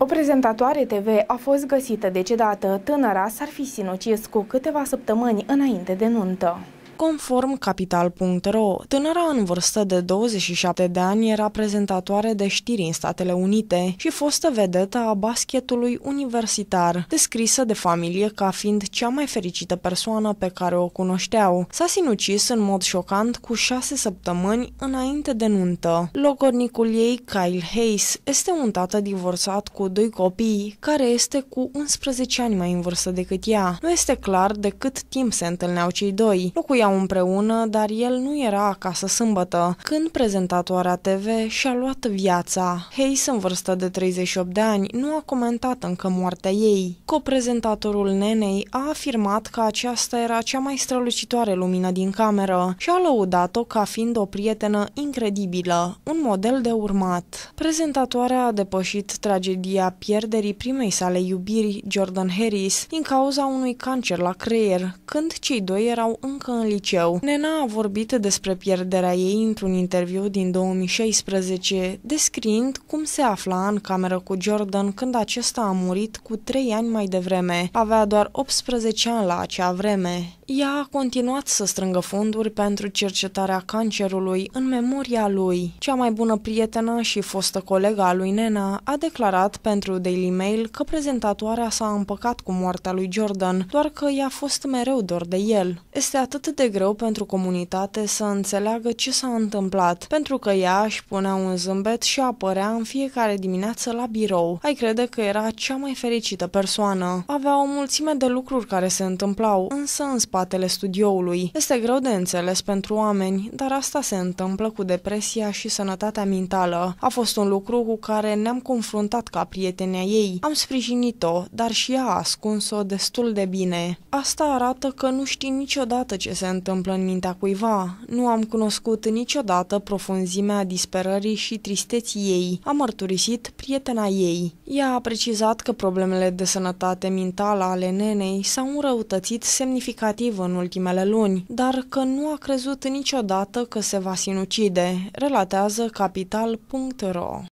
O prezentatoare TV a fost găsită decedată. Tânăra s-ar fi sinucis cu câteva săptămâni înainte de nuntă. Conform Capital.ro, tânăra în vârstă de 27 de ani era prezentatoare de știri în Statele Unite și fostă vedetă a basketului universitar, descrisă de familie ca fiind cea mai fericită persoană pe care o cunoșteau. S-a sinucis în mod șocant cu șase săptămâni înainte de nuntă. Locornicul ei, Kyle Hayes, este un tată divorțat cu doi copii, care este cu 11 ani mai în vârstă decât ea. Nu este clar de cât timp se întâlneau cei doi. Locuia locuiau împreună, dar el nu era acasă sâmbătă, când prezentatoarea TV și-a luat viața. Hayes, în vârstă de 38 de ani, nu a comentat încă moartea ei. Coprezentatorul nenei a afirmat că aceasta era cea mai strălucitoare lumină din cameră și a lăudat-o ca fiind o prietenă incredibilă, un model de urmat. Prezentatoarea a depășit tragedia pierderii primei sale iubiri, Jordan Harris, din cauza unui cancer la creier, când cei doi erau încă în liceu. Nena a vorbit despre pierderea ei într-un interviu din 2016, descriind cum se afla în cameră cu Jordan când acesta a murit cu trei ani mai devreme. Avea doar 18 ani la acea vreme. Ea a continuat să strângă fonduri pentru cercetarea cancerului în memoria lui. Cea mai bună prietenă și fostă colega a lui Nena a declarat pentru Daily Mail că prezentatoarea s-a împăcat cu moartea lui Jordan, doar că i-a fost mereu dor de el. Este atât de de greu pentru comunitate să înțeleagă ce s-a întâmplat, pentru că ea își punea un zâmbet și apărea în fiecare dimineață la birou. Ai crede că era cea mai fericită persoană. Avea o mulțime de lucruri care se întâmplau, însă în spatele studioului. Este greu de înțeles pentru oameni, dar asta se întâmplă cu depresia și sănătatea mentală. A fost un lucru cu care ne-am confruntat ca prietenea ei. Am sprijinit-o, dar și ea a ascuns-o destul de bine. Asta arată că nu știi niciodată ce se întâmplă în mintea cuiva. Nu am cunoscut niciodată profunzimea disperării și tristeții ei, a mărturisit prietena ei. Ea a precizat că problemele de sănătate mentală ale nenei s-au înrăutățit semnificativ în ultimele luni, dar că nu a crezut niciodată că se va sinucide, relatează capital.ro.